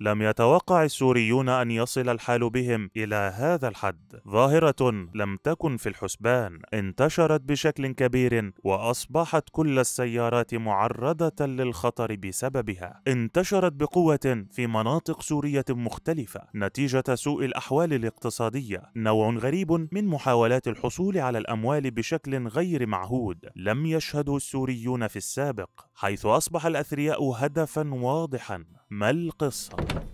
لم يتوقع السوريون أن يصل الحال بهم إلى هذا الحد ظاهرة لم تكن في الحسبان انتشرت بشكل كبير وأصبحت كل السيارات معرضة للخطر بسببها انتشرت بقوة في مناطق سورية مختلفة نتيجة سوء الأحوال الاقتصادية نوع غريب من محاولات الحصول على الأموال بشكل غير معهود لم يشهده السوريون في السابق حيث أصبح الأثرياء هدفا واضحا ما القصة؟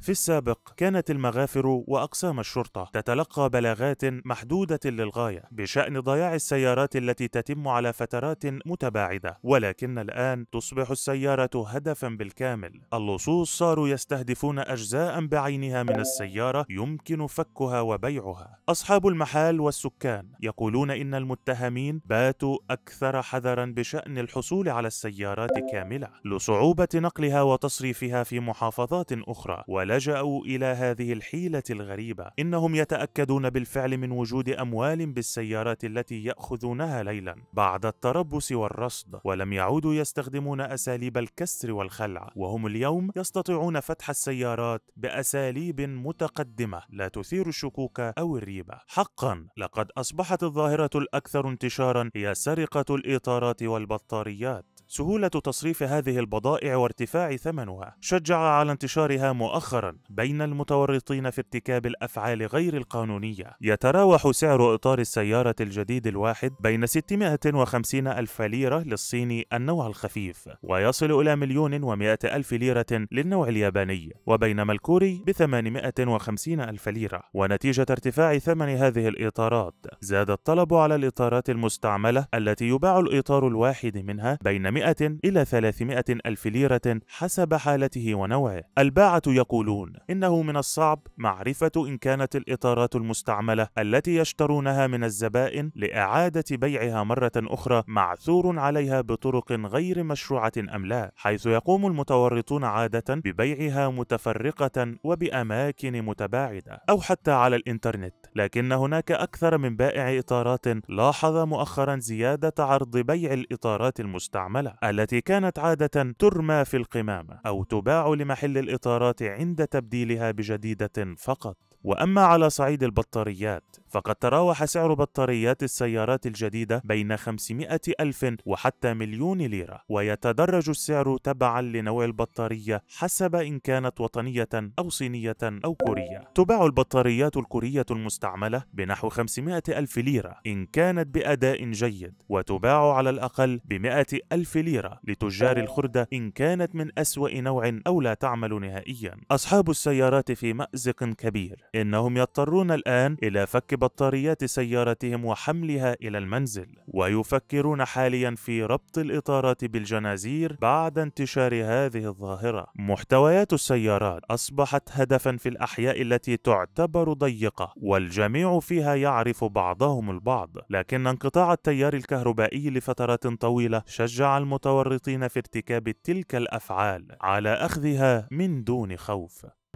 في السابق كانت المغافر واقسام الشرطه تتلقى بلاغات محدوده للغايه بشان ضياع السيارات التي تتم على فترات متباعده ولكن الان تصبح السياره هدفا بالكامل اللصوص صاروا يستهدفون اجزاء بعينها من السياره يمكن فكها وبيعها اصحاب المحال والسكان يقولون ان المتهمين باتوا اكثر حذرا بشان الحصول على السيارات كامله لصعوبه نقلها وتصريفها في محافظات اخرى فلجأوا إلى هذه الحيلة الغريبة إنهم يتأكدون بالفعل من وجود أموال بالسيارات التي يأخذونها ليلا بعد التربص والرصد ولم يعودوا يستخدمون أساليب الكسر والخلع وهم اليوم يستطيعون فتح السيارات بأساليب متقدمة لا تثير الشكوك أو الريبة حقا لقد أصبحت الظاهرة الأكثر انتشارا هي سرقة الإطارات والبطاريات سهولة تصريف هذه البضائع وارتفاع ثمنها شجع على انتشارها مؤخرا بين المتورطين في ارتكاب الأفعال غير القانونية يتراوح سعر إطار السيارة الجديد الواحد بين 650 ألف ليرة للصيني النوع الخفيف ويصل إلى مليون ومائة ألف ليرة للنوع الياباني وبينما الكوري ب 850 ألف ليرة ونتيجة ارتفاع ثمن هذه الإطارات زاد الطلب على الإطارات المستعملة التي يباع الإطار الواحد منها بين 300 إلى 300 ألف ليرة حسب حالته ونوعه الباعة يقولون إنه من الصعب معرفة إن كانت الإطارات المستعملة التي يشترونها من الزبائن لإعادة بيعها مرة أخرى معثور عليها بطرق غير مشروعة أم لا حيث يقوم المتورطون عادة ببيعها متفرقة وبأماكن متباعدة أو حتى على الإنترنت لكن هناك أكثر من بائع إطارات لاحظ مؤخرا زيادة عرض بيع الإطارات المستعملة التي كانت عادة ترمى في القمامة أو تباع لمحل الإطارات عند تبديلها بجديدة فقط وأما على صعيد البطاريات فقد تراوح سعر بطاريات السيارات الجديدة بين 500 ألف وحتى مليون ليرة ويتدرج السعر تبعا لنوع البطارية حسب إن كانت وطنية أو صينية أو كورية تباع البطاريات الكورية المستعملة بنحو 500 ألف ليرة إن كانت بأداء جيد وتباع على الأقل ب ألف ليرة لتجار الخردة إن كانت من أسوأ نوع أو لا تعمل نهائيا أصحاب السيارات في مأزق كبير إنهم يضطرون الآن إلى فك بطاريات سيارتهم وحملها إلى المنزل ويفكرون حاليا في ربط الإطارات بالجنازير بعد انتشار هذه الظاهرة محتويات السيارات أصبحت هدفا في الأحياء التي تعتبر ضيقة والجميع فيها يعرف بعضهم البعض لكن انقطاع التيار الكهربائي لفترات طويلة شجع المتورطين في ارتكاب تلك الأفعال على أخذها من دون خوف